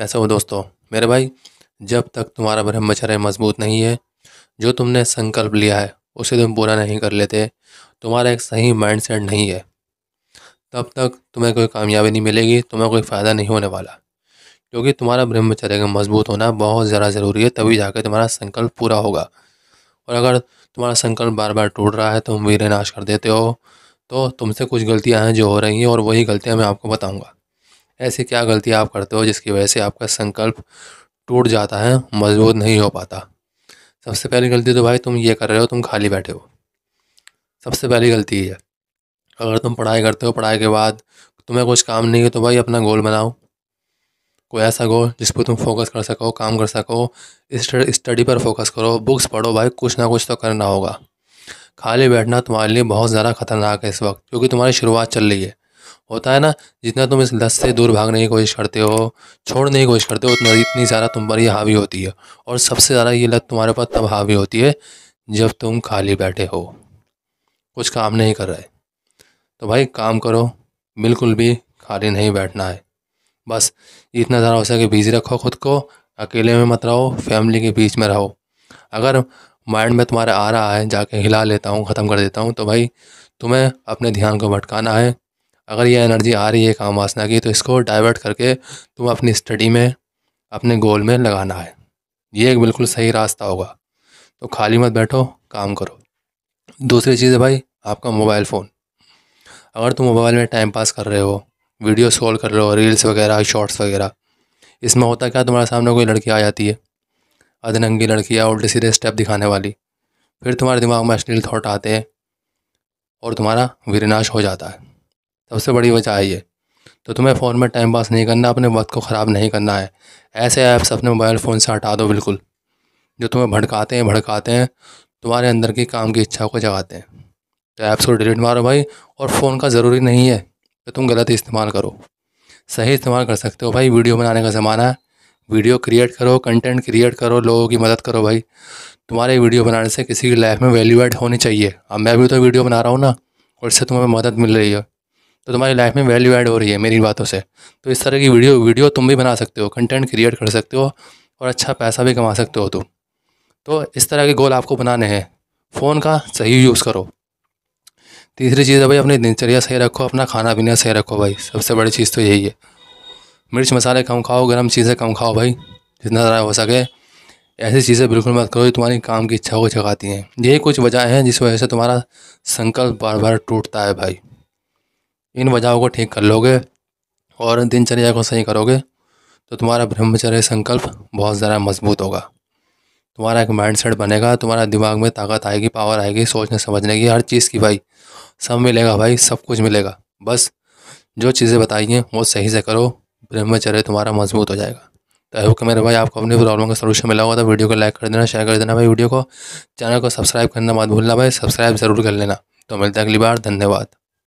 कैसे हो दोस्तों मेरे भाई जब तक तुम्हारा ब्रह्मचर्य मजबूत नहीं है जो तुमने संकल्प लिया है उसे तुम पूरा नहीं कर लेते तुम्हारा एक सही माइंडसेट नहीं है तब तक तुम्हें कोई कामयाबी नहीं मिलेगी तुम्हें कोई फ़ायदा नहीं होने वाला क्योंकि तुम्हारा ब्रह्मचर्य का मजबूत होना बहुत ज़्यादा ज़रूरी है तभी जाकर तुम्हारा संकल्प पूरा होगा और अगर तुम्हारा संकल्प बार बार टूट रहा है तुम वीर नाश कर देते हो तो तुमसे कुछ गलतियाँ हैं जो हो रही हैं और वही गलतियाँ मैं आपको बताऊँगा ऐसी क्या गलती आप करते हो जिसकी वजह से आपका संकल्प टूट जाता है मजबूत नहीं हो पाता सबसे पहली गलती तो भाई तुम ये कर रहे हो तुम खाली बैठे हो सबसे पहली गलती ये है अगर तुम पढ़ाई करते हो पढ़ाई के बाद तुम्हें कुछ काम नहीं है तो भाई अपना गोल बनाओ कोई ऐसा गोल जिस पर तुम फोकस कर सको काम कर सको स्टडी पर फोकस करो बुक्स पढ़ो भाई कुछ ना कुछ तो करना होगा खाली बैठना तुम्हारे लिए बहुत ज़्यादा ख़तरनाक है इस वक्त क्योंकि तुम्हारी शुरुआत चल रही है होता है ना जितना तुम इस लत से दूर भागने की कोशिश करते हो छोड़ने की कोशिश करते हो उतना इतनी ज़्यादा तुम पर यह हावी होती है और सबसे ज़्यादा ये लत तुम्हारे पास तब हावी होती है जब तुम खाली बैठे हो कुछ काम नहीं कर रहे तो भाई काम करो बिल्कुल भी खाली नहीं बैठना है बस इतना ज़्यादा हो सके बिजी रखो खुद को अकेले में मत रहो फैमिली के बीच में रहो अगर माइंड में तुम्हारा आ रहा है जाके हिला लेता हूँ ख़त्म कर देता हूँ तो भाई तुम्हें अपने ध्यान को भटकाना है अगर ये एनर्जी आ रही है काम वासना की तो इसको डाइवर्ट करके तुम अपनी स्टडी में अपने गोल में लगाना है ये एक बिल्कुल सही रास्ता होगा तो खाली मत बैठो काम करो दूसरी चीज़ है भाई आपका मोबाइल फ़ोन अगर तुम मोबाइल में टाइम पास कर रहे हो वीडियो स्क्रॉल कर रहे हो रील्स वगैरह शॉर्ट्स वगैरह इसमें होता क्या तुम्हारे सामने कोई लड़की आ जाती है अधनंगी लड़की या उल्टे सीधे स्टेप दिखाने वाली फिर तुम्हारे दिमाग में अश्लील थाट आते हैं और तुम्हारा विनाश हो जाता है तो सबसे बड़ी वजह है ये तो तुम्हें फ़ोन में टाइम पास नहीं करना अपने वक्त को ख़राब नहीं करना है ऐसे ऐप्स अपने मोबाइल फ़ोन से हटा दो बिल्कुल जो तुम्हें भड़काते हैं भड़काते हैं तुम्हारे अंदर की काम की इच्छा को जगाते हैं तो ऐप्स को डिलीट मारो भाई और फ़ोन का ज़रूरी नहीं है कि तुम गलत इस्तेमाल करो सही इस्तेमाल कर सकते हो भाई वीडियो बनाने का ज़माना है वीडियो क्रिएट करो कंटेंट क्रिएट करो लोगों की मदद करो भाई तुम्हारे वीडियो बनाने से किसी की लाइफ में वैल्यू एड होनी चाहिए अब मैं भी तो वीडियो बना रहा हूँ ना और इससे तुम्हें मदद मिल रही है तो तुम्हारी लाइफ में वैल्यू ऐड हो रही है मेरी बातों से तो इस तरह की वीडियो वीडियो तुम भी बना सकते हो कंटेंट क्रिएट कर सकते हो और अच्छा पैसा भी कमा सकते हो तुम तो इस तरह के गोल आपको बनाने हैं फ़ोन का सही यूज़ करो तीसरी चीज़ है भाई अपनी दिनचर्या सही रखो अपना खाना पीना सही रखो भाई सबसे बड़ी चीज़ तो यही है मिर्च मसाले कम खाओ गर्म चीज़ें कम खाओ भाई जितना ज़्यादा हो सके ऐसी चीज़ें बिल्कुल मत करो जो तुम्हारी काम की इच्छा को जगाती हैं यही कुछ वजह हैं जिस वजह से तुम्हारा संकल्प बार बार टूटता है भाई इन वजहों को ठीक कर लोगे और दिनचर्या को सही करोगे तो तुम्हारा ब्रह्मचर्य संकल्प बहुत ज़्यादा मजबूत होगा तुम्हारा एक माइंडसेट बनेगा तुम्हारा दिमाग में ताकत आएगी पावर आएगी सोचने समझने की हर चीज़ की भाई सब मिलेगा भाई सब कुछ मिलेगा बस जो चीज़ें बताई हैं वो सही से करो ब्रह्मचर्य तुम्हारा मजबूत हो जाएगा तो आई होप मेरे भाई आपको अपनी प्रॉब्लम का सलूशन मिला हुआ था वीडियो को लाइक कर देना शेयर कर देना भाई वीडियो को चैनल को सब्सक्राइब करना मत भूलना भाई सब्सक्राइब ज़रूर कर लेना तो मिलते हैं अगली बार धन्यवाद